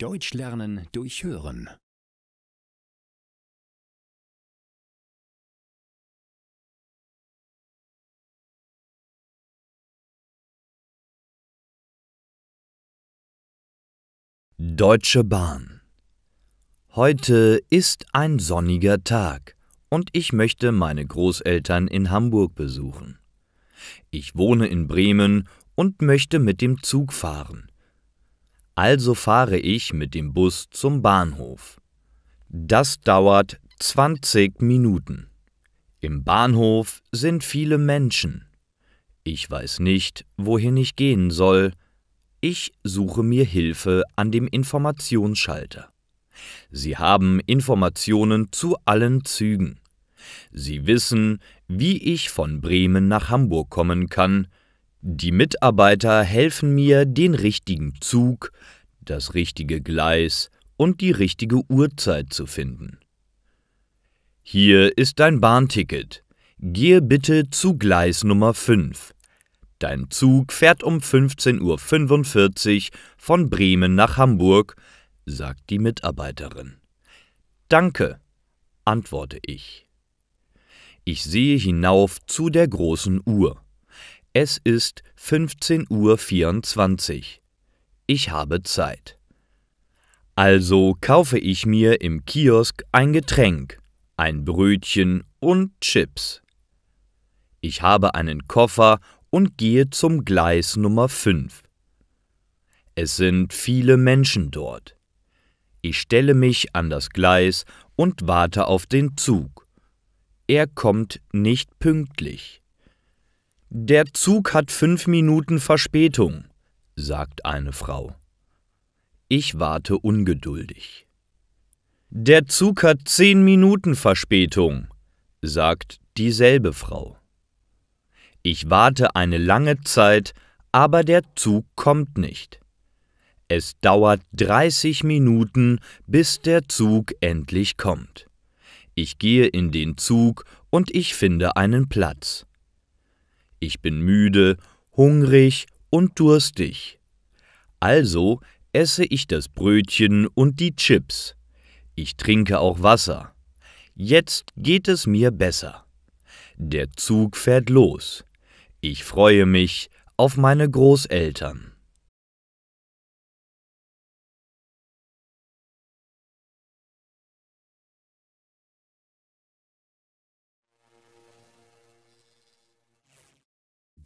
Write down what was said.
Deutsch lernen durch Hören. Deutsche Bahn. Heute ist ein sonniger Tag und ich möchte meine Großeltern in Hamburg besuchen. Ich wohne in Bremen und möchte mit dem Zug fahren also fahre ich mit dem Bus zum Bahnhof. Das dauert 20 Minuten. Im Bahnhof sind viele Menschen. Ich weiß nicht, wohin ich gehen soll. Ich suche mir Hilfe an dem Informationsschalter. Sie haben Informationen zu allen Zügen. Sie wissen, wie ich von Bremen nach Hamburg kommen kann, die Mitarbeiter helfen mir, den richtigen Zug, das richtige Gleis und die richtige Uhrzeit zu finden. Hier ist dein Bahnticket. Gehe bitte zu Gleis Nummer 5. Dein Zug fährt um 15.45 Uhr von Bremen nach Hamburg, sagt die Mitarbeiterin. Danke, antworte ich. Ich sehe hinauf zu der großen Uhr. Es ist 15.24 Uhr. Ich habe Zeit. Also kaufe ich mir im Kiosk ein Getränk, ein Brötchen und Chips. Ich habe einen Koffer und gehe zum Gleis Nummer 5. Es sind viele Menschen dort. Ich stelle mich an das Gleis und warte auf den Zug. Er kommt nicht pünktlich. Der Zug hat fünf Minuten Verspätung, sagt eine Frau. Ich warte ungeduldig. Der Zug hat zehn Minuten Verspätung, sagt dieselbe Frau. Ich warte eine lange Zeit, aber der Zug kommt nicht. Es dauert 30 Minuten, bis der Zug endlich kommt. Ich gehe in den Zug und ich finde einen Platz. Ich bin müde, hungrig und durstig. Also esse ich das Brötchen und die Chips. Ich trinke auch Wasser. Jetzt geht es mir besser. Der Zug fährt los. Ich freue mich auf meine Großeltern.